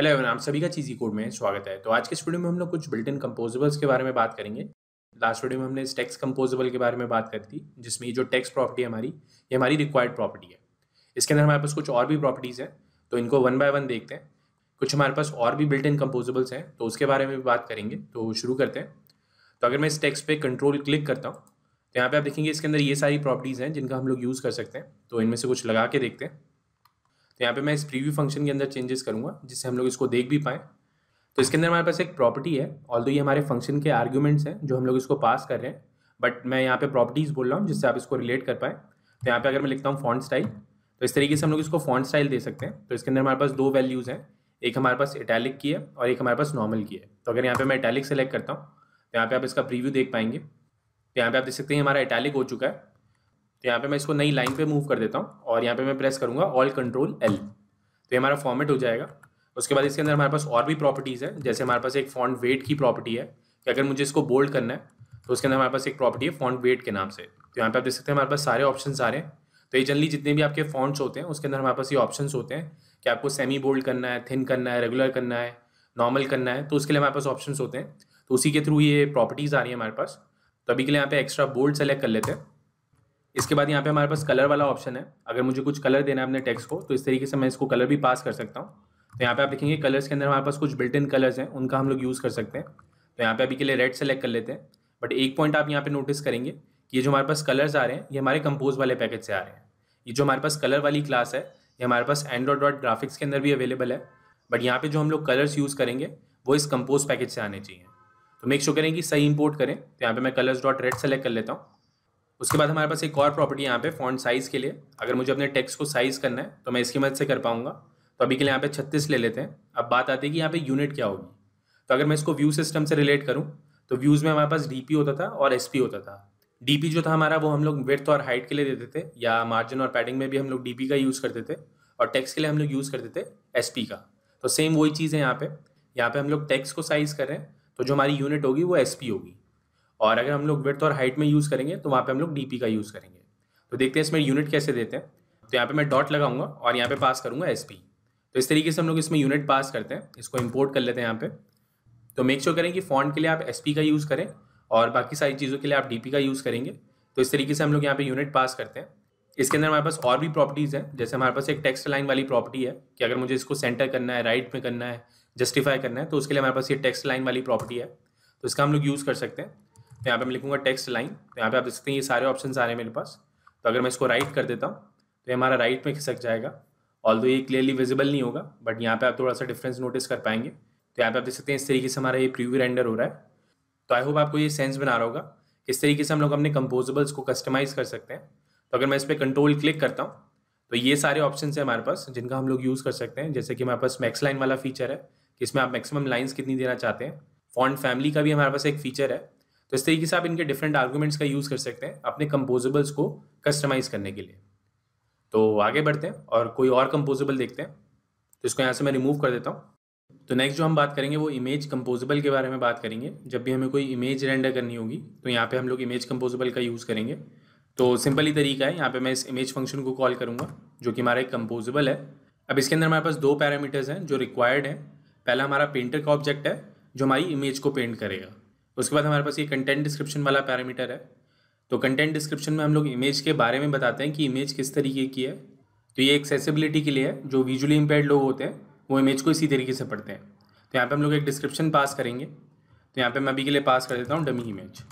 hello एवं आप सभी का चीज़ी कोड में स्वागत है तो आज के स्टूडियो में हम लोग कुछ बिल्ट इन कंपोजेबल्स के बारे में बात करेंगे लास्ट स्टूडियो में हमने इस टेक्स कंपोजेबल के बारे में बात करी थी जिसमें ये जो टेक्स प्रॉपर्टी है हमारी ये हमारी रिक्वायर्ड प्रॉपर्टी है इसके अंदर हमारे पास कुछ और भी प्रॉपर्टीज़ हैं तो इनको वन बाय वन देखते हैं कुछ हमारे पास और भी बिल्ट इन कंपोजेबल्स हैं तो उसके बारे में भी बात करेंगे तो शुरू करते हैं तो अगर मैं इस टेक्स पर कंट्रोल क्लिक करता हूँ तो यहाँ पर आप देखेंगे इसके अंदर ये सारी प्रॉपर्टीज़ हैं जिनका हम लोग यूज़ कर सकते हैं तो इनमें से कुछ लगा के देखते हैं तो यहाँ पे मैं इस प्रीव्यू फंक्शन के अंदर चेंजेस करूँगा जिससे हम लोग इसको देख भी पाएँ तो इसके अंदर हमारे पास एक प्रॉपर्टी है ऑल दो ये हमारे फंक्शन के आर्ग्यूमेंट्स हैं जो हम लोग इसको पास कर रहे हैं बट मैं यहाँ पे प्रॉपर्टीज़ बोल रहा हूँ जिससे आप इसको रिलेट कर पाएँ तो यहाँ पे अगर मैं लिखता हूँ फॉन्ट स्टाइल तो इस तरीके से हम लोग इसको फॉन्ट स्टाइल दे सकते हैं तो इसके अंदर हमारे पास दो वैल्यूज़ हैं एक हमारे पास इटैलिक की है और एक हमारे पास नॉर्मल की है तो अगर यहाँ पर मैं इटैलिक सेलेक्ट करता हूँ तो यहाँ पर आप इसका प्रीव्यू देख पाएंगे तो यहाँ पर आप देख सकते हैं हमारा इटैलिक हो चुका है तो यहाँ पे मैं इसको नई लाइन पे मूव कर देता हूँ और यहाँ पे मैं प्रेस करूँगा ऑल कंट्रोल एल तो ये हमारा फॉर्मेट हो जाएगा उसके बाद इसके अंदर हमारे पास और भी प्रॉपर्टीज़ है जैसे हमारे पास एक फॉन्ट वेट की प्रॉपर्टी है कि अगर मुझे इसको बोल्ड करना है तो उसके अंदर हमारे पास एक प्रॉपर्टी है फॉन्ट वेट के नाम से तो यहाँ पर आप देख सकते हैं हमारे पास सारे ऑप्शन आ रहे हैं तो ये जनरली जितने भी आपके फॉन्ट्स होते हैं उसके अंदर हमारे पास ये ऑप्शन होते हैं कि आपको सेमी बोल्ड करना है थिन करना है रेगुलर करना है नॉर्मल करना है तो उसके लिए हमारे पास ऑप्शन होते हैं तो उसी के थ्रू ये प्रॉपर्टीज़ आ रही है हमारे पास तो अभी के लिए यहाँ पे एक्स्ट्रा बोल्ड सेलेक्ट कर लेते हैं इसके बाद यहाँ पे हमारे पास कलर वाला ऑप्शन है अगर मुझे कुछ कलर देना है अपने टेक्स्ट को तो इस तरीके से मैं इसको कलर भी पास कर सकता हूँ तो यहाँ पे आप देखेंगे कलर्स के अंदर हमारे पास कुछ बिल्ट इन कलर्स हैं उनका हम लोग यूज़ कर सकते हैं तो यहाँ पे अभी के लिए रेड सेलेक्ट कर लेते हैं बट एक पॉइंट आप यहाँ पे नोटिस करेंगे कि ये जो हमारे पास कलर्स आ रहे हैं ये हमारे कंपोज वाले पैकेज से आ रहे हैं ये जो हमारे पास कलर वाली क्लास है ये हमारे पास एंड्रॉड डॉट ग्राफिक्स के अंदर भी अवेलेबल है बट यहाँ पे जो हम लोग कलर्स यूज़ करेंगे वो इस कंपोज पैकेज से आने चाहिए तो मेक श्योर करें कि सही इंपोर्ट करें तो यहाँ पे मैं कलर्स डॉट रेड सेलेक्ट कर लेता हूँ उसके बाद हमारे पास एक और प्रॉपर्टी यहाँ पे फॉन्ट साइज़ के लिए अगर मुझे अपने टेक्स्ट को साइज़ करना है तो मैं इसकी मदद से कर पाऊंगा तो अभी के लिए यहाँ पे छत्तीस ले लेते हैं अब बात आती है कि यहाँ पे यूनिट क्या होगी तो अगर मैं इसको व्यू सिस्टम से रिलेट करूँ तो व्यूज़ में हमारे पास डी होता था और एस होता था डी जो था हमारा वो हम लोग विर्थ और हाइट के लिए देते थे या मार्जिन और पैडिंग में भी हम लोग डी का यूज़ करते थे और टेक्स के लिए हम लोग यूज़ करते थे एस का तो सेम वही चीज़ है यहाँ पर यहाँ पर हम लोग टेक्स को साइज़ करें तो जो हमारी यूनिट होगी वो एस होगी और अगर हम लोग विथ और हाइट में यूज़ करेंगे तो वहाँ पे हम लोग डी का यूज़ करेंगे तो देखते हैं इसमें यूनिट कैसे देते हैं तो यहाँ पे मैं डॉट लगाऊंगा और यहाँ पे पास करूँगा एस तो इस तरीके से हम लोग इसमें यूनिट पास करते हैं इसको इम्पोर्ट कर लेते हैं यहाँ पर तो मेक श्योर sure करें कि फॉन्ट के लिए आप एस का यूज़ करें और बाकी सारी चीज़ों के लिए आप डी का यूज़ करेंगे तो इस तरीके से हम लोग यहाँ पे यूनिट पास करते हैं इसके अंदर हमारे पास और भी प्रॉपर्टीज़ हैं जैसे हमारे पास एक टेक्स्ट लाइन वाली प्रॉपर्टी है कि अगर मुझे इसको सेंटर करना है राइट में करना है जस्टिफाई करना है तो उसके लिए हमारे पास ये टेक्स्ट लाइन वाली प्रॉपर्टी है तो इसका हम लोग यूज़ कर सकते हैं तो यहाँ पे मैं लिखूंगा टेक्स्ट लाइन तो यहाँ पे आप देख सकते हैं ये सारे ऑप्शन आ रहे हैं मेरे पास तो अगर मैं इसको राइट कर देता हूँ तो ये हमारा राइट में खिसक जाएगा ऑल ये क्लियरली विजिबल नहीं होगा बट यहाँ पे आप थोड़ा सा डिफरेंस नोटिस कर पाएंगे तो यहाँ पे आप देख सकते हैं इस तरीके से हमारा ये प्रीव्यू रेंडर हो रहा है तो आई होप आपको ये सेंस बना रहा होगा किस तरीके से हम लोग अपने कंपोजेबल्स को कस्टमाइज़ कर सकते हैं तो अगर मैं इस पर कंट्रोल क्लिक करता हूँ तो ये सारे ऑप्शन है हमारे पास जिनका हम लोग यूज़ कर सकते हैं जैसे कि हमारे पास मैक्स लाइन वाला फीचर है कि इसमें आप मैक्सिमम लाइन्स कितनी देना चाहते हैं फॉन्ट फैमिली का भी हमारे पास एक फीचर है तो इस तरीके से आप इनके डिफरेंट आर्गूमेंट्स का यूज़ कर सकते हैं अपने कंपोजेबल्स को कस्टमाइज़ करने के लिए तो आगे बढ़ते हैं और कोई और कंपोजेबल देखते हैं तो इसको यहाँ से मैं रिमूव कर देता हूँ तो नेक्स्ट जो हम बात करेंगे वो इमेज कंपोजेबल के बारे में बात करेंगे जब भी हमें कोई इमेज रेंडर करनी होगी तो यहाँ पे हम लोग इमेज कंपोजेबल का यूज़ करेंगे तो सिंपल ही तरीका है यहाँ पे मैं इस इमेज फंक्शन को कॉल करूँगा जो कि हमारा एक कंपोजेबल है अब इसके अंदर हमारे पास दो पैरामीटर्स हैं जो रिक्वायर्ड हैं पहला हमारा पेंटर का ऑब्जेक्ट है जो हमारी इमेज को पेंट करेगा उसके बाद हमारे पास ये कंटेंट डिस्क्रिप्शन वाला पैरामीटर है तो कंटेंट डिस्क्रिप्शन में हम लोग इमेज के बारे में बताते हैं कि इमेज किस तरीके की है तो ये एक्सेसिबिलिटी के लिए है जो विजुअली इम्पेयर्ड लोग होते हैं वो इमेज को इसी तरीके से पढ़ते हैं तो यहाँ पे हम लोग एक डिस्क्रिप्शन पास करेंगे तो यहाँ पे मैं अभी के लिए पास कर देता हूँ डमी इमेज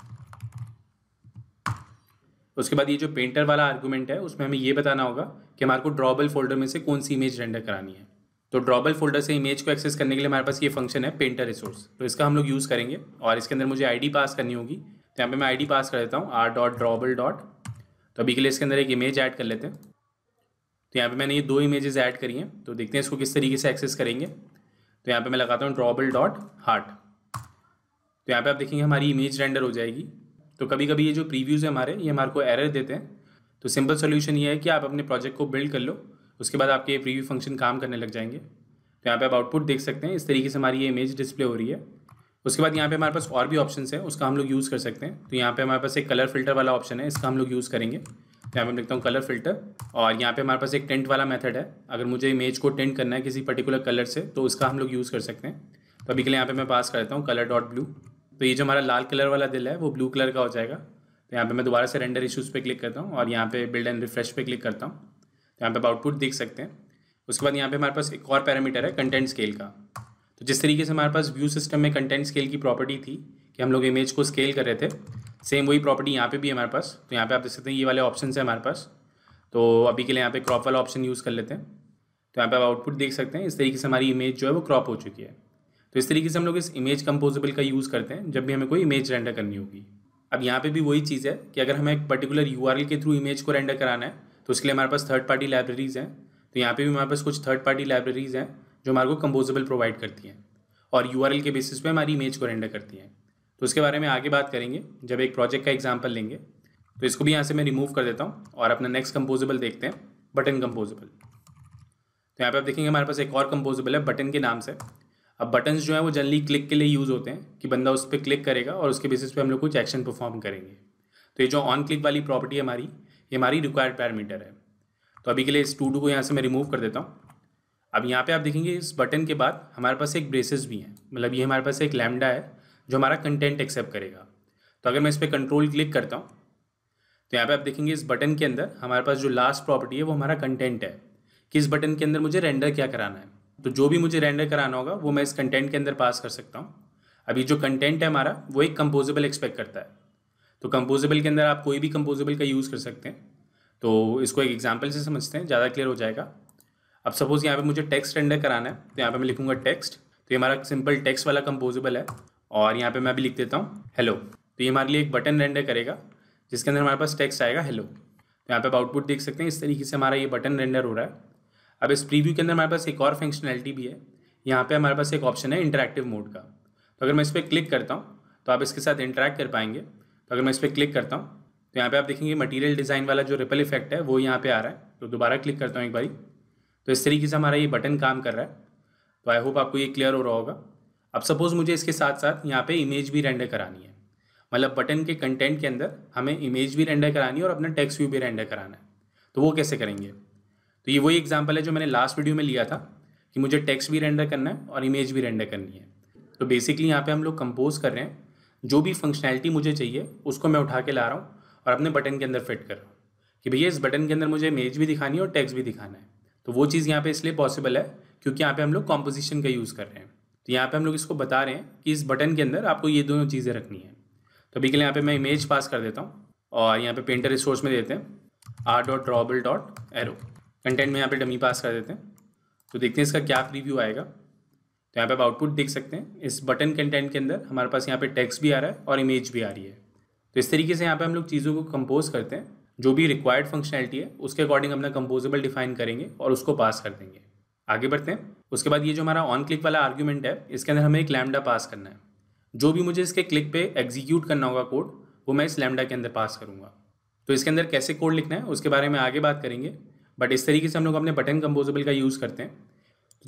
उसके बाद ये जो पेंटर वाला आर्गूमेंट है उसमें हमें ये बताना होगा कि हमारे को ड्रॉबल फोल्डर में से कौन सी इमेज रेंडर करानी है तो ड्रॉबल फोल्डर से इमेज को एक्सेस करने के लिए हमारे पास ये फंक्शन है पेंटर रिसोर्स तो इसका हम लोग यूज़ करेंगे और इसके अंदर मुझे आईडी पास करनी होगी तो यहाँ पे मैं आईडी पास कर देता हूँ आर डॉट ड्रॉबल डॉट तो अभी के लिए इसके अंदर एक इमेज ऐड कर लेते हैं तो यहाँ पर मैंने ये दो इमेजेस ऐड करी हैं तो देखते हैं इसको किस तरीके से एक्सेस करेंगे तो यहाँ पर मैं लगाता हूँ ड्रॉबल डॉट हार्ट तो यहाँ पर आप देखेंगे हमारी इमेज रेंडर हो जाएगी तो कभी कभी ये जो प्रीव्यूज़ है हमारे ये हमारे को एरर देते हैं तो सिंपल सोल्यूशन ये है कि आप अपने प्रोजेक्ट को बिल्ड कर लो उसके बाद आपके प्रीव्यू फंक्शन काम करने लग जाएंगे तो यहाँ पे आप आउटपुट देख सकते हैं इस तरीके से हमारी ये इमेज डिस्प्ले हो रही है उसके बाद यहाँ पे हमारे पास और भी ऑप्शन है उसका हम लोग यूज़ कर सकते हैं तो यहाँ पे हमारे पास एक कलर फिल्टर वाला ऑप्शन है इसका हम लोग यूज़ करेंगे तो यहाँ पे मैं लिखता हूँ कलर फिल्टर और यहाँ पे हमारे पास एक टेंट वाला मेथड है अगर मुझे इमेज को टेंट करना है किसी पर्टिकुलर कलर से तो उसका हम लोग यूज़ कर सकते हैं तो अभी के लिए यहाँ पर मैं पास करता हूँ कलर डॉट ब्लू तो ये जो हमारा लाल कलर वाला दिल है वो ब्लू कलर का हो जाएगा तो यहाँ पे मैं दोबारा से रेंडर इशूज़ पे क्लिक करता हूँ और यहाँ पे बिल्ड एंड रिफ्रेश पे क्लिक करता हूँ यहाँ पे आप आउटपुट देख सकते हैं उसके बाद यहाँ पे हमारे पास एक और पैरामीटर है कंटेंट स्केल का तो जिस तरीके से हमारे पास व्यू सिस्टम में कंटेंट स्केल की प्रॉपर्टी थी कि हम लोग इमेज को स्केल कर रहे थे सेम वही प्रॉपर्टी यहाँ पे भी है हमारे पास तो यहाँ पे आप देख सकते हैं ये वाले ऑप्शन है हमारे पास तो अभी के लिए यहाँ पे क्रॉप वाला ऑप्शन यूज़ कर लेते हैं तो यहाँ पे आप आउटपुट देख सकते हैं इस तरीके से हमारी इमेज जो है वो क्रॉप हो चुकी है तो इस तरीके से हम लोग इस इमेज कंपोजेबल का यूज़ करते हैं जब भी हमें कोई इमेज रेंडर करनी होगी अब यहाँ पे भी वही चीज़ है कि अगर हमें एक पर्टिकुलर यू के थ्रू इमेज को रेंडर कराना है तो उसके लिए हमारे पास थर्ड पार्टी लाइब्रेरीज़ हैं तो यहाँ पे भी हमारे पास कुछ थर्ड पार्टी लाइब्रेरीज़ हैं जो हमारे को कंपोजेबल प्रोवाइड करती हैं और यू के बेसिस पे हमारी इमेज को रेंडर करती हैं तो उसके बारे में आगे बात करेंगे जब एक प्रोजेक्ट का एग्जाम्पल लेंगे तो इसको भी यहाँ से मैं रिमूव कर देता हूँ और अपना नेक्स्ट कंपोजेबल देखते हैं बटन कंपोजेबल तो यहाँ पे आप देखेंगे हमारे पास एक और कंपोजेबल है बटन के नाम से अब बटन्स जो है वो जनरली क्लिक के लिए यूज़ होते हैं कि बंदा उस पर क्लिक करेगा और उसके बेसिस पे हम लोग कुछ एक्शन परफॉर्म करेंगे तो ये जो ऑन क्लिक वाली प्रॉपर्टी है हमारी ये हमारी रिक्वायर्ड पैरामीटर है तो अभी के लिए इस टू टू को यहाँ से मैं रिमूव कर देता हूँ अब यहाँ पे आप देखेंगे इस बटन के बाद हमारे पास एक ब्रेसेस भी हैं मतलब ये हमारे पास एक लैमडा है जो हमारा कंटेंट एक्सेप्ट करेगा तो अगर मैं इस पर कंट्रोल क्लिक करता हूँ तो यहाँ पे आप देखेंगे इस बटन के अंदर हमारे पास जो लास्ट प्रॉपर्टी है वो हमारा कंटेंट है कि इस बटन के अंदर मुझे रेंडर क्या कराना है तो जो भी मुझे रेंडर कराना होगा वो मैं इस कंटेंट के अंदर पास कर सकता हूँ अभी जो कंटेंट है हमारा वो एक कंपोजेबल एक्सपेक्ट करता है तो कंपोजेबल के अंदर आप कोई भी कंपोजेबल का यूज़ कर सकते हैं तो इसको एक एग्जाम्पल से समझते हैं ज़्यादा क्लियर हो जाएगा अब सपोज़ यहाँ पे मुझे टेक्स्ट रेंडर कराना है तो यहाँ पे मैं लिखूँगा टेक्स्ट तो ये हमारा सिंपल टेक्स्ट वाला कंपोजेबल है और यहाँ पे मैं अभी लिख देता हूँ हेलो तो ये हमारे लिए एक बटन रेंडर करेगा जिसके अंदर हमारे पास टेक्स्ट आएगा हेलो तो यहाँ पे आप आउटपुट देख सकते हैं इस तरीके से हमारा ये बटन रेंडर हो रहा है अब इस प्रीव्यू के अंदर हमारे पास एक और फंक्शनैलिटी भी है यहाँ पे हमारे पास एक ऑप्शन है इंटरेक्टिव मोड का तो अगर मैं इस पर क्लिक करता हूँ तो आप इसके साथ इंटरेक्ट कर पाएंगे तो अगर मैं इस पर क्लिक करता हूँ तो यहाँ पे आप देखेंगे मटेरियल डिज़ाइन वाला जो रिपल इफेक्ट है वो यहाँ पे आ रहा है तो दोबारा क्लिक करता हूँ एक बारी तो इस तरीके से हमारा ये बटन काम कर रहा है तो आई होप आपको ये क्लियर हो रहा होगा अब सपोज़ मुझे इसके साथ साथ यहाँ पर इमेज भी रेंडर करानी है मतलब बटन के कंटेंट के अंदर हमें इमेज भी रेंडर करानी है और अपना टेक्स्ट व्यू भी रेंडर कराना है तो वो कैसे करेंगे तो ये वही एग्जाम्पल है जो मैंने लास्ट वीडियो में लिया था कि मुझे टेक्स्ट भी रेंडर करना है और इमेज भी रेंडर करनी है तो बेसिकली यहाँ पे हम लोग कंपोज कर रहे हैं जो भी फंक्शनैलिटी मुझे चाहिए उसको मैं उठा के ला रहा हूँ और अपने बटन के अंदर फिट कर रहा हूँ कि भैया इस बटन के अंदर मुझे इमेज भी दिखानी है और टेक्स्ट भी दिखाना है तो वो चीज़ यहाँ पे इसलिए पॉसिबल है क्योंकि यहाँ पे हम लोग कॉम्पोजिशन का यूज़ कर रहे हैं तो यहाँ पे हम लोग इसको बता रहे हैं कि इस बटन के अंदर आपको ये दोनों चीज़ें रखनी है तो अभी के लिए यहाँ पे मैं इमेज पास कर देता हूँ और यहाँ पर पेंटर रिसोर्स में देते हैं R dot drawable dot arrow content में यहाँ पे डमी पास कर देते हैं तो देखते हैं इसका क्या प्रीव्यू आएगा तो यहाँ पे आप आउटपुट देख सकते हैं इस बटन कंटेंट के अंदर हमारे पास यहाँ पे टेक्स्ट भी आ रहा है और इमेज भी आ रही है तो इस तरीके से यहाँ पे हम लोग चीज़ों को कंपोज करते हैं जो भी रिक्वायर्ड फंक्शनैलिटी है उसके अकॉर्डिंग अपना कंपोजेबल डिफाइन करेंगे और उसको पास कर देंगे आगे बढ़ते हैं उसके बाद ये जो हमारा ऑन क्लिक वाला आर्ग्यूमेंट है इसके अंदर हमें एक लैमडा पास करना है जो भी मुझे इसके क्लिक पे एग्जीक्यूट करना होगा कोड वो मैं इस लैमडा के अंदर पास करूँगा तो इसके अंदर कैसे कोड लिखना है उसके बारे में आगे बात करेंगे बट इस तरीके से हम लोग अपने बटन कंपोजेबल का यूज़ करते हैं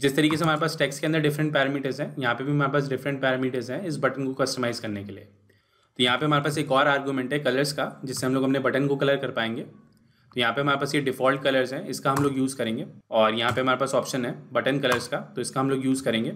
जिस तरीके से हमारे पास टैक्स के अंदर डिफरेंट पैरामीटर्स हैं यहाँ पे भी हमारे पास डिफरेंट पैरामीटर्स हैं इस बटन को कस्टमाइज़ करने के लिए तो यहाँ पे हमारे पास एक और आर्गूमेंट है कलर्स का जिससे हम लोग अपने बटन को कलर कर पाएंगे तो यहाँ पे हमारे पास ये डिफ़ॉल्ट कलर्स हैं इसका हम लोग यूज़ करेंगे और यहाँ पे हमारे पास ऑप्शन है बटन कलर्स का तो इसका हम लोग यूज़ करेंगे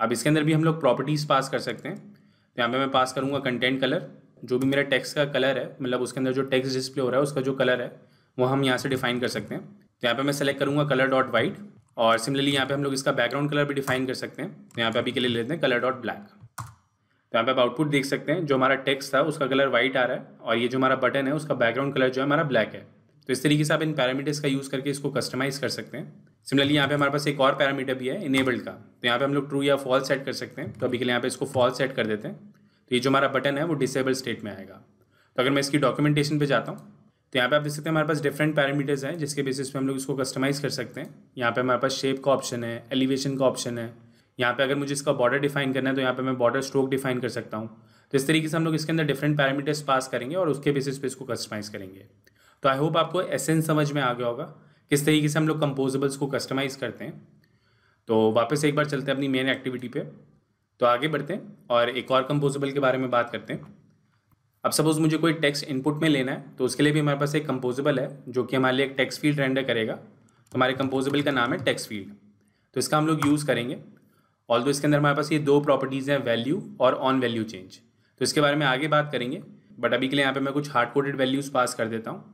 अब इसके अंदर भी हम लोग प्रॉपर्टीज़ पास कर सकते हैं तो यहाँ पे मैं पास करूँगा कंटेंट कलर जो भी मेरा टेक्स्ट का कलर है मतलब उसके अंदर जो टेक्स्ट डिस्प्ले हो रहा है उसका जो कलर है वो हम यहाँ से डिफाइन कर सकते हैं तो यहाँ पर मैं सेलेक्ट करूँगा कलर डॉट वाइट और सिमिलरली यहाँ पे हम लोग इसका बैकग्राउंड कलर भी डिफाइन कर सकते हैं तो यहाँ पे अभी के लिए लेते हैं कलर डॉट ब्लैक तो यहाँ पे आप आउटपुट देख सकते हैं जो हमारा टेक्स्ट था उसका कलर वाइट आ रहा है और ये जो हमारा बटन है उसका बैकग्राउंड कलर जो है हमारा ब्लैक है तो इस तरीके से आप इन पैरामीटर्स का यूज़ करके इसको कस्टमाइज़ कर सकते हैं सिमिलरली यहाँ पे हमारे पास एक और पैरामीटर भी है इनेबल्ड का तो यहाँ पे हम लोग ट्रू या फॉल्स सेट कर सकते हैं तो अभी के लिए यहाँ पे इसको फॉल्स सेट कर देते हैं तो ये जो हमारा बटन है वो डिसेबल स्टेट में आएगा तो अगर मैं इसकी डॉक्यूमेंटेशन पे जाता हूँ तो यहाँ पे आप देख सकते हैं हमारे पास डिफरेंट पैरामीटर्स हैं जिसके बेसिस पे हम लोग इसको कस्टमाइज़ कर सकते हैं यहाँ पे हमारे पास शेप का ऑप्शन है एलिवेशन का ऑप्शन है यहाँ पे अगर मुझे इसका बॉर्डर डिफाइन करना है तो यहाँ पे मैं बॉर्डर स्ट्रोक डिफाइन कर सकता हूँ तो इस तरीके से हम लोग इसके अंदर डिफरेंट पैरामीटर्स पास करेंगे और उसके बेसिस पे इसको कस्टमाइज़ करेंगे तो आई होप आपको एसेंस समझ में आ गया होगा किस तरीके से हम लोग कंपोजेबल्स को कस्टमाइज़ करते हैं तो वापस एक बार चलते हैं अपनी मेन एक्टिविटी पर तो आगे बढ़ते हैं और एक और कंपोजेबल के बारे में बात करते हैं अब सपोज़ मुझे कोई टेक्स्ट इनपुट में लेना है तो उसके लिए भी हमारे पास एक कंपोजेबल है जो कि हमारे लिए एक टेक्स्ट फील्ड रेंडर करेगा तो हमारे कंपोजेबल का नाम है टेक्स्ट फील्ड तो इसका हम लोग यूज़ करेंगे ऑल इसके अंदर हमारे पास ये दो प्रॉपर्टीज़ हैं वैल्यू और ऑन वैल्यू चेंज तो इसके बारे में आगे बात करेंगे बट अभी के लिए यहाँ पर मैं कुछ हार्ड कोडेड वैल्यूज़ पास कर देता हूँ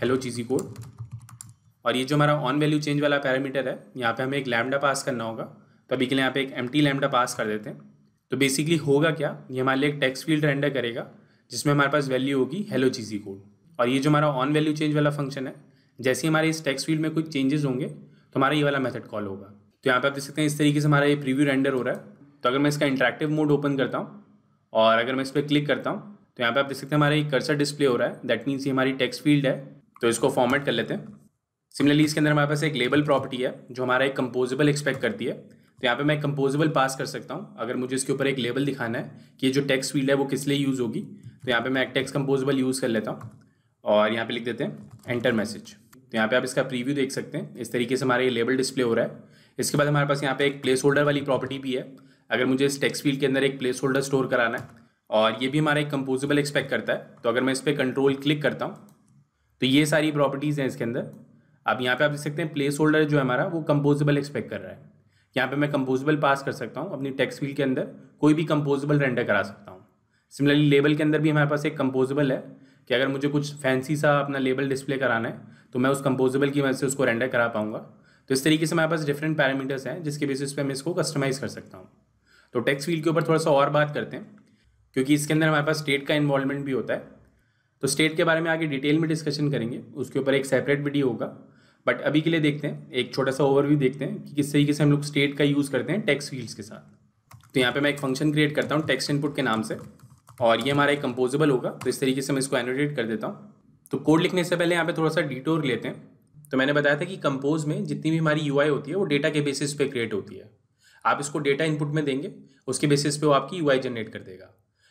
हेलो चीज़ी कोड और ये जो हमारा ऑन वैल्यू चेंज वाला पैरामीटर है यहाँ पर हमें एक लैमडा पास करना होगा तो अभी के लिए यहाँ पर एक एम टी लैमडा पास कर देते हैं तो बेसिकली होगा क्या ये हमारे लिए एक टेक्स्ट फील्ड रेंडर करेगा जिसमें हमारे पास वैल्यू होगी हेलो जी कोड और ये जो हमारा ऑन वैल्यू चेंज वाला फंक्शन है जैसे ही हमारे इस टेक्स फील्ड में कुछ चेंजेस होंगे तो हमारा ये वाला मेथड कॉल होगा तो यहाँ पे आप देख सकते हैं इस तरीके से हमारा ये प्रीव्यू रेंडर हो रहा है तो अगर मैं इसका इंटरेक्टिव मोड ओपन करता हूँ और अगर मैं इस पर क्लिक करता हूँ तो यहाँ पे आप देख सकते हैं हमारा एक कर्सर डिस्प्ले हो रहा है दैट मीन्स ये हमारी टेक्स फील्ड है तो इसको फॉर्मेट कर लेते हैं सिमिलरली इसके अंदर हमारे पास एक लेबल प्रॉपर्टी है जो हमारा एक कंपोजेबल एक्सपेक्ट करती है तो यहाँ पे मैं कंपोजेबल पास कर सकता हूँ अगर मुझे इसके ऊपर एक लेबल दिखाना है कि ये जो टेक्स्ट फील्ड है वो किस लिए यूज़ होगी तो यहाँ पे मैं टेक्स्ट कंपोजेबल यूज़ कर लेता हूँ और यहाँ पे लिख देते हैं एंटर मैसेज तो यहाँ पे आप इसका प्रीव्यू देख सकते हैं इस तरीके से हमारा ये लेबल डिस्प्ले हो रहा है इसके बाद हमारे पास यहाँ पे एक प्लेस होल्डर वाली प्रॉपर्टी भी है अगर मुझे इस टेक्स्ट फील्ड के अंदर एक प्लेस होल्डर स्टोर कराना है और ये भी हमारा एक कंपोजेबल एक्सपेक्ट करता है तो अगर मैं इस पर कंट्रोल क्लिक करता हूँ तो ये सारी प्रॉपर्टीज़ हैं इसके अंदर अब यहाँ पे आप देख सकते हैं प्लेस होल्डर जो है हमारा वो कंपोजेबल एक्सपेक्ट कर रहा है यहाँ पे मैं कंपोजेबल पास कर सकता हूँ अपनी टेक्स्ट फील्ड के अंदर कोई भी कंपोजेबल रेंडर करा सकता हूँ सिमिलरली लेबल के अंदर भी हमारे पास एक कंपोजेबल है कि अगर मुझे कुछ फैंसी सा अपना लेबल डिस्प्ले कराना है तो मैं उस कंपोजेबल की वजह से उसको रेंडर करा पाऊंगा तो इस तरीके से हमारे पास डिफरेंट पैरामीटर्स हैं जिसके बेसिस पे मैं इसको कस्टमाइज़ कर सकता हूँ तो टेक्स फील्ड के ऊपर थोड़ा सा और बात करते हैं क्योंकि इसके अंदर हमारे पास स्टेट का इन्वॉल्वमेंट भी होता है तो स्टेट के बारे में आगे डिटेल में डिस्कशन करेंगे उसके ऊपर एक सेपरेट वीडियो होगा बट अभी के लिए देखते हैं एक छोटा सा ओवरव्यू देखते हैं कि किस तरीके से हम लोग स्टेट का यूज़ करते हैं टेक्स फील्ड्स के साथ तो यहाँ पे मैं एक फंक्शन क्रिएट करता हूँ टेक्स्ट इनपुट के नाम से और ये हमारा एक कंपोजेबल होगा तो इस तरीके से मैं इसको एनोटेट कर देता हूँ तो कोड लिखने से पहले यहाँ पे थोड़ा सा डिटोर लेते हैं तो मैंने बताया था कि कंपोज में जितनी भी हमारी यू होती है वो डेटा के बेसिस पे क्रिएट होती है आप इसको डेटा इनपुट में देंगे उसके बेसिस पे वो आपकी यू जनरेट कर देगा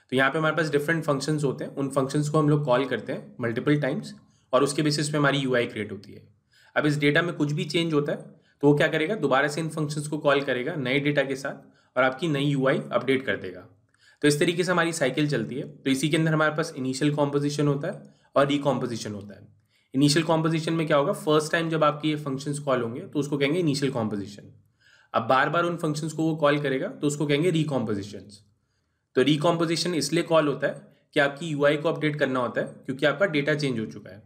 तो यहाँ पे हमारे पास डिफरेंट फंक्शंस होते हैं उन फंक्शंस को हम लोग कॉल करते हैं मल्टीपल टाइम्स और उसके बेसिस पे हमारी यू क्रिएट होती है अब इस डेटा में कुछ भी चेंज होता है तो वो क्या करेगा दोबारा से इन फंक्शंस को कॉल करेगा नए डेटा के साथ और आपकी नई यू अपडेट कर देगा तो इस तरीके से हमारी साइकिल चलती है तो इसी के अंदर हमारे पास इनिशियल कॉम्पोजिशन होता है और रिकॉम्पोजिशन होता है इनिशियल कॉम्पोजिशन में क्या होगा फर्स्ट टाइम जब आपके ये फंक्शंस कॉल होंगे तो उसको कहेंगे इनिशियल कॉम्पोजिशन अब बार बार उन फंक्शंस को वो कॉल करेगा तो उसको कहेंगे रिकॉम्पोजिशन तो रिकॉम्पोजिशन इसलिए कॉल होता है कि आपकी यू को अपडेट करना होता है क्योंकि आपका डेटा चेंज हो चुका है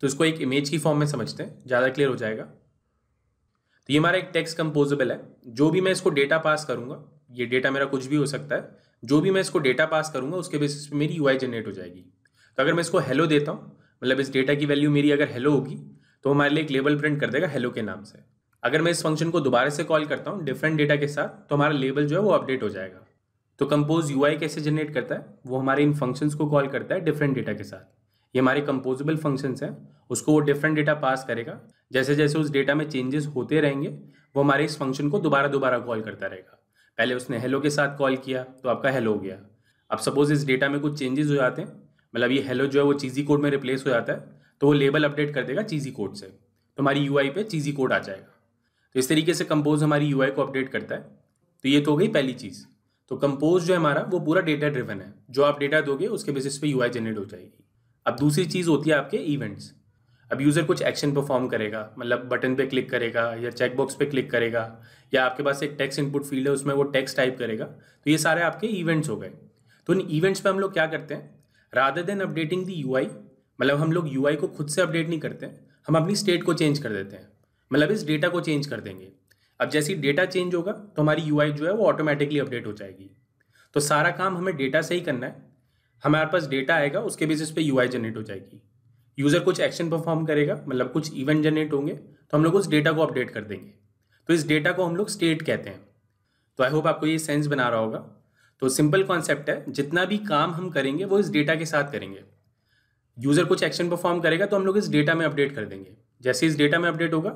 तो इसको एक इमेज की फॉर्म में समझते हैं ज़्यादा क्लियर हो जाएगा तो ये हमारा एक टेक्स्ट कंपोजेबल है जो भी मैं इसको डेटा पास करूँगा ये डेटा मेरा कुछ भी हो सकता है जो भी मैं इसको डेटा पास करूँगा उसके बेसिस पे मेरी यू जनरेट हो जाएगी तो अगर मैं इसको हेलो देता हूँ मतलब इस डेटा की वैल्यू मेरी अगर हेलो होगी तो हमारे लिए एक लेबल प्रिंट कर देगा हेलो के नाम से अगर मैं इस फंक्शन को दोबारा से कॉल करता हूँ डिफरेंट डेटा के साथ तो हमारा लेबल जो है वो अपडेट हो जाएगा तो कंपोज यू कैसे जनरेट करता है वो हमारे इन फंक्शंस को कॉल करता है डिफरेंट डेटा के साथ ये हमारे कंपोजिबल फंक्शन हैं उसको वो डिफरेंट डेटा पास करेगा जैसे जैसे उस डेटा में चेंजेस होते रहेंगे वो हमारे इस फंक्शन को दोबारा दोबारा कॉल करता रहेगा पहले उसने हेलो के साथ कॉल किया तो आपका हेलो हो गया अब सपोज इस डेटा में कुछ चेंजेस हो जाते हैं मतलब ये हेलो जो है वो चीज़ी कोड में रिप्लेस हो जाता है तो वो लेबल अपडेट कर देगा चीज़ी कोड से तो हमारी यू पे चीज़ी कोड आ जाएगा तो इस तरीके से कंपोज हमारी यू को अपडेट करता है तो ये तो हो गई पहली चीज़ तो कंपोज जो है हमारा वो पूरा डेटा ड्रिवन है जो आप डेटा दोगे उसके बेसिस पे यू जनरेट हो जाएगी अब दूसरी चीज़ होती है आपके इवेंट्स अब यूज़र कुछ एक्शन परफॉर्म करेगा मतलब बटन पे क्लिक करेगा या चेकबॉक्स पे क्लिक करेगा या आपके पास एक टेक्स्ट इनपुट फील्ड है उसमें वो टेक्स्ट टाइप करेगा तो ये सारे आपके इवेंट्स हो गए तो इन इवेंट्स पे हम लोग क्या करते हैं rather than updating the you मतलब हम लोग यू को खुद से अपडेट नहीं करते हैं हम अपनी स्टेट को चेंज कर देते हैं मतलब इस डेटा को चेंज कर देंगे अब जैसे ही डेटा चेंज होगा तो हमारी यू जो है वो ऑटोमेटिकली अपडेट हो जाएगी तो सारा काम हमें डेटा से ही करना है हमारे पास डेटा आएगा उसके बेसिस पे यूआई जनरेट हो जाएगी यूज़र कुछ एक्शन परफॉर्म करेगा मतलब कुछ इवेंट जनरेट होंगे तो हम लोग उस डेटा को अपडेट कर देंगे तो इस डेटा को हम लोग स्टेट कहते हैं तो आई होप आपको ये सेंस बना रहा होगा तो सिंपल कॉन्सेप्ट है जितना भी काम हम करेंगे वो इस डेटा के साथ करेंगे यूज़र कुछ एक्शन परफॉर्म करेगा तो हम लोग इस डेटा में अपडेट कर देंगे जैसे इस डेटा में अपडेट होगा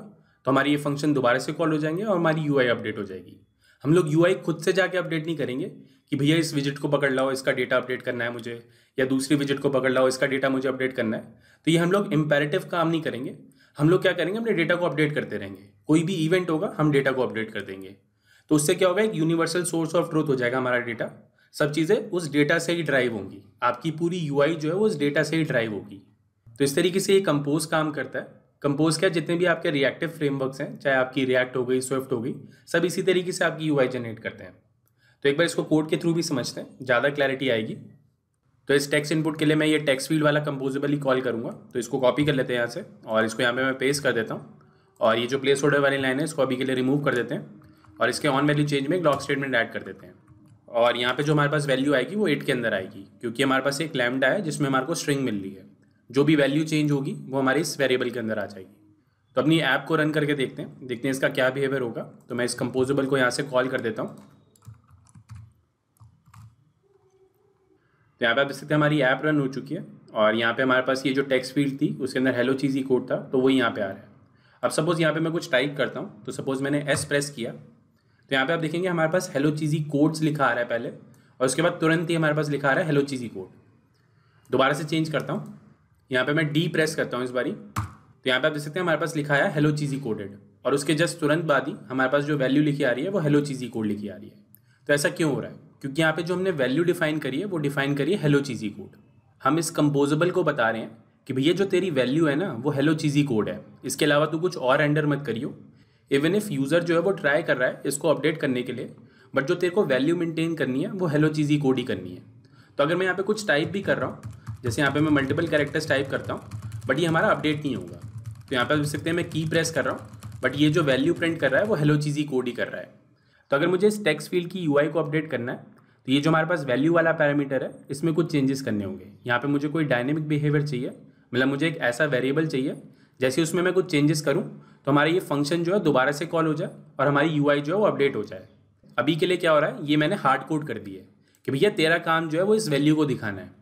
तो हमारी ये फंक्शन दोबारा से कॉल हो जाएंगे और हमारी यू अपडेट हो जाएगी हम लोग यू खुद से जाके अपडेट नहीं करेंगे कि भैया इस विजिट को पकड़ लाओ इसका डेटा अपडेट करना है मुझे या दूसरी विजिट को पकड़ लाओ इसका डेटा मुझे अपडेट करना है तो ये हम लोग इम्पेरेटिव काम नहीं करेंगे हम लोग क्या करेंगे अपने डेटा को अपडेट करते रहेंगे कोई भी इवेंट होगा हम डेटा को अपडेट कर देंगे तो उससे क्या होगा एक यूनिवर्सल सोर्स ऑफ ट्रूथ हो जाएगा हमारा डेटा सब चीज़ें उस डेटा से ही ड्राइव होंगी आपकी पूरी यू जो है वो उस डेटा से ही ड्राइव होगी तो इस तरीके से ये कंपोज काम करता है कंपोज क्या जितने भी आपके रिएक्टिव फ्रेमवर्क्स हैं चाहे आपकी रिएक्ट हो गई स्विफ्ट हो गई सब इसी तरीके से आपकी यू जनरेट करते हैं तो एक बार इसको कोड के थ्रू भी समझते हैं ज़्यादा क्लैरिटी आएगी तो इस टेक्स इनपुट के लिए मैं ये टेक्स फील्ड वाला कंपोजेबल ही कॉल करूँगा तो इसको कॉपी कर लेते हैं यहाँ से और इसको यहाँ पे मैं पेस्ट कर देता हूँ और ये जो प्लेस होल्डर वाली लाइन है इसको अभी के लिए रिमूव कर देते हैं और इसके ऑन वैल्यू चेंज में लॉक स्टेटमेंट ऐड कर देते हैं और यहाँ पे जो हमारे पास वैल्यू आएगी वो एट के अंदर आएगी क्योंकि हमारे पास एक लैमडा है जिसमें हमारे को स्ट्रिंग मिल रही है जो भी वैल्यू चेंज होगी वो हमारे इस वेरिएबल के अंदर आ जाएगी तो अपनी ऐप को रन करके देखते हैं देखते हैं इसका क्या बिहेवियर होगा तो मैं इस कंपोजेबल को यहाँ से कॉल कर देता हूँ तो यहाँ पे आप देख सकते हैं हमारी ऐप रन हो चुकी है और यहाँ पे हमारे पास ये जो टेक्स्ट फील्ड थी उसके अंदर हेलो चीज़ ही कोड था तो वो यहाँ पे आ रहा है अब सपोज़ यहाँ पे मैं कुछ टाइप करता हूँ तो सपोज़ मैंने एस प्रेस किया तो यहाँ पे आप देखेंगे हमारे पास हेलो चीज़ी कोड्स लिखा आ रहा है पहले और उसके बाद तुरंत ही हमारे पास लिखा आ रहा है हेलो चीज़ी कोड दोबारा से चेंज करता हूँ यहाँ पे मैं डी प्रेस करता हूँ इस बारी तो यहाँ पे आप देख सकते हैं हमारे पास लिखा है हेलो चीज़ी कोडेड और उसके जस्ट तुरंत बाद ही हमारे पास जो वैल्यू लिखी आ रही है वो हेलो चीज़ी कोड लिखी आ रही है तो ऐसा क्यों हो रहा है क्योंकि यहाँ पे जो हमने वैल्यू डिफाइन करी है वो डिफाइन करी है हेलो चीज़ी कोड हम इस कंपोजेबल को बता रहे हैं कि भैया जो तेरी वैल्यू है ना वो हेलो चीज़ी कोड है इसके अलावा तू कुछ और एंडर मत करियो इवन इफ़ यूज़र जो है वो ट्राई कर रहा है इसको अपडेट करने के लिए बट जो तेरे को वैल्यू मेंटेन करनी है वो हेलो चीज़ी कोड ही करनी है तो अगर मैं यहाँ पे कुछ टाइप भी कर रहा हूँ जैसे यहाँ पे मैं मल्टीपल कैरेक्टर्स टाइप करता हूँ बट ये हमारा अपडेट नहीं होगा तो यहाँ पर देख सकते हैं मैं की प्रेस कर रहा हूँ बट ये जो वैल्यू प्रिंट कर रहा है वो हेलो चीज़ी कोड ही कर रहा है तो अगर मुझे इस टेक्स फील्ड की यू को अपडेट करना है तो ये जो हमारे पास वैल्यू वाला पैरामीटर है इसमें कुछ चेंजेस करने होंगे यहाँ पर मुझे कोई डायनेमिक बिहेवियर चाहिए मतलब मुझे एक ऐसा वेरिएबल चाहिए जैसे उसमें मैं कुछ चेंजेस करूँ तो हमारा ये फंक्शन जो है दोबारा से कॉल हो जाए और हमारी यू जो है वो अपडेट हो जाए अभी के लिए क्या हो रहा है ये मैंने हार्ड कोड कर दी है कि भैया तेरा काम जो है वो इस वैल्यू को दिखाना है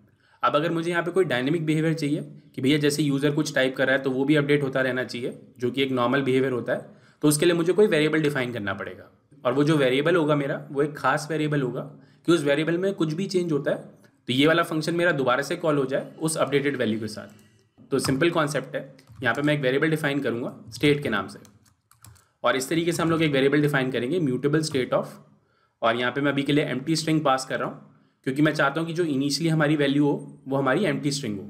अब अगर मुझे यहाँ पे कोई डायनेमिक बिहेवियर चाहिए कि भैया जैसे यूज़र कुछ टाइप कर रहा है तो वो भी अपडेट होता रहना चाहिए जो कि एक नॉर्मल बिहेवियर होता है तो उसके लिए मुझे कोई वेरिएबल डिफाइन करना पड़ेगा और वो जो वेरिएबल होगा मेरा वो एक खास वेरिएबल होगा कि उस वेरिएबल में कुछ भी चेंज होता है तो ये वाला फंक्शन मेरा दोबारा से कॉल हो जाए उस अपडेटेड वैल्यू के साथ तो सिंपल कॉन्सेप्ट है यहाँ पे मैं एक वेरिएबल डिफाइन करूँगा स्टेट के नाम से और इस तरीके से हम लोग एक वेरिएबल डिफाइन करेंगे म्यूटेबल स्टेट ऑफ और यहाँ पे मैं अभी के लिए एम स्ट्रिंग पास कर रहा हूँ क्योंकि मैं चाहता हूँ कि जो इनिशियली हमारी वैल्यू हो वो हमारी एम स्ट्रिंग हो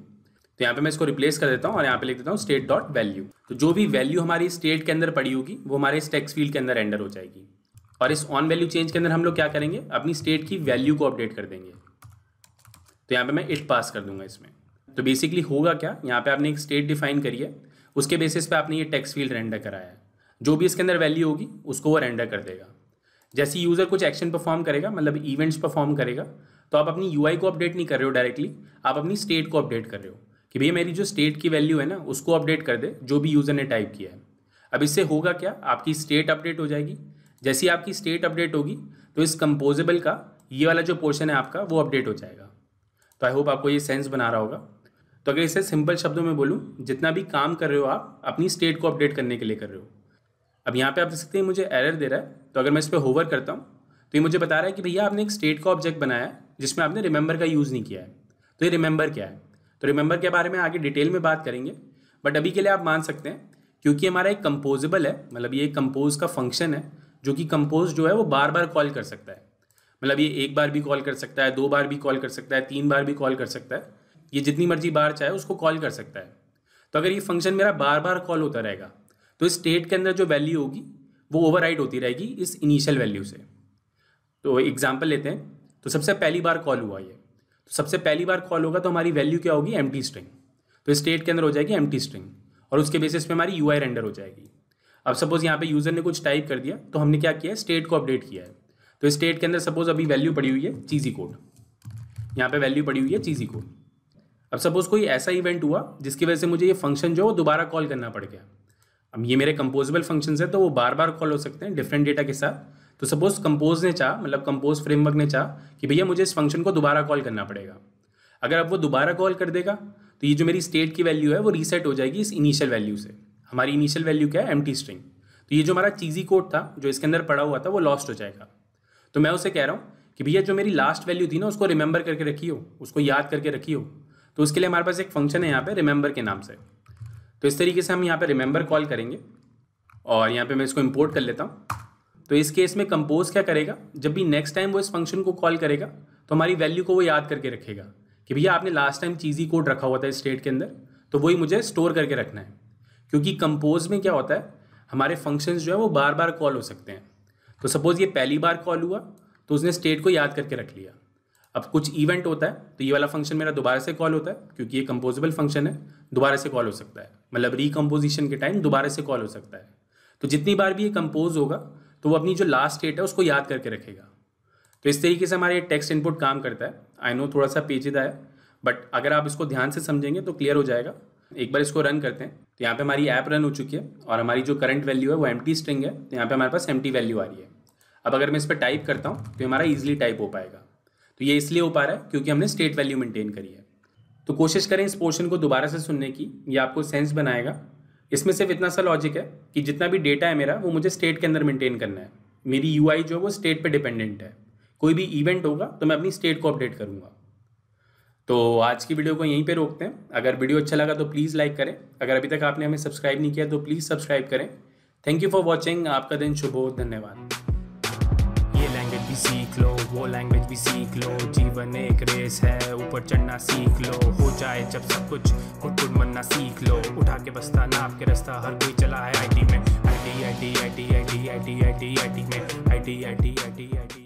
तो यहाँ पे मैं इसको रिप्लेस कर देता हूँ और यहाँ पे लिख देता हूँ स्टेट डॉट वैल्यू तो जो भी वैल्यू हमारी स्टेट के अंदर पड़ी होगी वो हमारे इस टेक्स फील्ड के अंदर एंडर हो जाएगी और इस ऑन वैल्यू चेंज के अंदर हम लोग क्या करेंगे अपनी स्टेट की वैल्यू को अपडेट कर देंगे तो यहाँ पे मैं इट पास कर दूंगा इसमें तो बेसिकली होगा क्या यहाँ पे आपने एक स्टेट डिफाइन करी है उसके बेसिस पे आपने ये टेक्स फील्ड रेंडर कराया है जो भी इसके अंदर वैल्यू होगी उसको वो रेंडर कर देगा जैसे यूज़र कुछ एक्शन परफॉर्म करेगा मतलब इवेंट्स परफॉर्म करेगा तो आप अपनी यू को अपडेट नहीं कर रहे हो डायरेक्टली आप अपनी स्टेट को अपडेट कर रहे हो कि भैया मेरी जो स्टेट की वैल्यू है ना उसको अपडेट कर दे जो भी यूज़र ने टाइप किया है अब इससे होगा क्या आपकी स्टेट अपडेट हो जाएगी जैसी आपकी स्टेट अपडेट होगी तो इस कंपोजेबल का ये वाला जो पोर्शन है आपका वो अपडेट हो जाएगा तो आई होप आपको ये सेंस बना रहा होगा तो अगर इसे सिंपल शब्दों में बोलूँ जितना भी काम कर रहे हो आप अपनी स्टेट को अपडेट करने के लिए कर रहे हो अब यहाँ पे आप देख सकते हैं मुझे एरर दे रहा है तो अगर मैं इस पर होवर करता हूँ तो ये मुझे बता रहा है कि भैया आपने एक स्टेट का ऑब्जेक्ट बनाया है जिसमें आपने रिमेंबर का यूज़ नहीं किया है तो ये रिमेंबर क्या है तो रिमेंबर के बारे में आगे डिटेल में बात करेंगे बट अभी के लिए आप मान सकते हैं क्योंकि हमारा एक कंपोजेबल है मतलब ये कंपोज का फंक्शन है जो कि कंपोज जो है वो बार बार कॉल कर सकता है मतलब ये एक बार भी कॉल कर सकता है दो बार भी कॉल कर सकता है तीन बार भी कॉल कर सकता है ये जितनी मर्जी बार चाहे उसको कॉल कर सकता है तो अगर ये फंक्शन मेरा बार बार कॉल होता रहेगा तो इस स्टेट के अंदर जो वैल्यू होगी वो ओवरराइड होती रहेगी इस इनिशियल वैल्यू से तो एग्जाम्पल लेते हैं तो सबसे पहली बार कॉल हुआ ये तो सबसे पहली बार कॉल होगा तो हमारी वैल्यू क्या होगी एम स्ट्रिंग तो स्टेट के अंदर हो जाएगी एम स्ट्रिंग और उसके बेसिस पे हमारी यू रेंडर हो जाएगी अब सपोज यहाँ पे यूज़र ने कुछ टाइप कर दिया तो हमने क्या किया स्टेट को अपडेट किया है तो स्टेट के अंदर सपोज अभी वैल्यू पड़ी हुई है चीज़ी कोड यहाँ पे वैल्यू पड़ी हुई है चीज़ी कोड अब सपोज कोई ऐसा इवेंट हुआ जिसकी वजह से मुझे ये फंक्शन जो है दोबारा कॉल करना पड़ गया अब ये मेरे कंपोजेबल फंक्शन है तो वो बार बार कॉल हो सकते हैं डिफरेंट डेटा के साथ तो सपोज कंपोज ने चाह मतलब कंपोज फ्रेमवर्क ने चाह कि भैया मुझे इस फंक्शन को दोबारा कॉल करना पड़ेगा अगर अब वो दोबारा कॉल कर देगा तो ये जो मेरी स्टेट की वैल्यू है वो रीसेट हो जाएगी इस इनिशियल वैल्यू से हमारी इनिशियल वैल्यू क्या है एम स्ट्रिंग तो ये जो हमारा चीज़ी कोड था जो इसके अंदर पड़ा हुआ था वो लॉस्ट हो जाएगा तो मैं उसे कह रहा हूँ कि भैया जो मेरी लास्ट वैल्यू थी ना उसको रिमेंबर करके रखी हो उसको याद करके रखी हो तो उसके लिए हमारे पास एक फंक्शन है यहाँ पे रिमेंबर के नाम से तो इस तरीके से हम यहाँ पे रिमेंबर कॉल करेंगे और यहाँ पे मैं इसको इम्पोर्ट कर लेता हूँ तो इस केस में कंपोज क्या करेगा जब भी नेक्स्ट टाइम वो इस फंक्शन को कॉल करेगा तो हमारी वैल्यू को वो याद करके रखेगा कि भैया आपने लास्ट टाइम चीज़ी कोड रखा हुआ था इस स्टेट के अंदर तो वही मुझे स्टोर करके रखना है क्योंकि कंपोज में क्या होता है हमारे फंक्शंस जो है वो बार बार कॉल हो सकते हैं तो सपोज़ ये पहली बार कॉल हुआ तो उसने स्टेट को याद करके रख लिया अब कुछ इवेंट होता है तो ये वाला फंक्शन मेरा दोबारा से कॉल होता है क्योंकि ये कंपोजेबल फंक्शन है दोबारा से कॉल हो सकता है मतलब रिकम्पोजिशन के टाइम दोबारा से कॉल हो सकता है तो जितनी बार भी ये कंपोज होगा तो वो अपनी जो लास्ट डेट है उसको याद करके रखेगा तो इस तरीके से हमारे टेक्स्ट इनपुट काम करता है आई नो थोड़ा सा पेचीदा है बट अगर आप इसको ध्यान से समझेंगे तो क्लियर हो जाएगा एक बार इसको रन करते हैं तो यहाँ पे हमारी ऐप रन हो चुकी है और हमारी जो करंट वैल्यू है वो एम स्ट्रिंग है तो यहाँ पे हमारे पास एम वैल्यू आ रही है अब अगर मैं इस पर टाइप करता हूँ तो हमारा ईजिली टाइप हो पाएगा तो ये इसलिए हो पा रहा है क्योंकि हमने स्टेट वैल्यू मेंटेन करी है तो कोशिश करें इस पोर्शन को दोबारा से सुनने की ये आपको सेंस बनाएगा इसमें सिर्फ इतना सा लॉजिक है कि जितना भी डेटा है मेरा वो मुझे स्टेट के अंदर मेंटेन करना है मेरी यू जो है वो स्टेट पर डिपेंडेंट है कोई भी इवेंट होगा तो मैं अपनी स्टेट को अपडेट करूँगा तो आज की वीडियो को यहीं पे रोकते हैं अगर वीडियो अच्छा लगा तो प्लीज़ लाइक करें अगर अभी तक आपने हमें सब्सक्राइब नहीं किया तो प्लीज़ सब्सक्राइब करें थैंक यू फॉर वॉचिंग आपका दिन शुभ हो धन्यवाद सीख लो वो लैंग्वेज भी सीख लो जीवन एक रेस है ऊपर चढ़ना सीख लो हो जाए जब सब कुछ खुद खुद मनना सीख लो उठा के बस्ता नाप के रास्ता हर कोई चला है टी में I I I T I T I T I T में I I T I T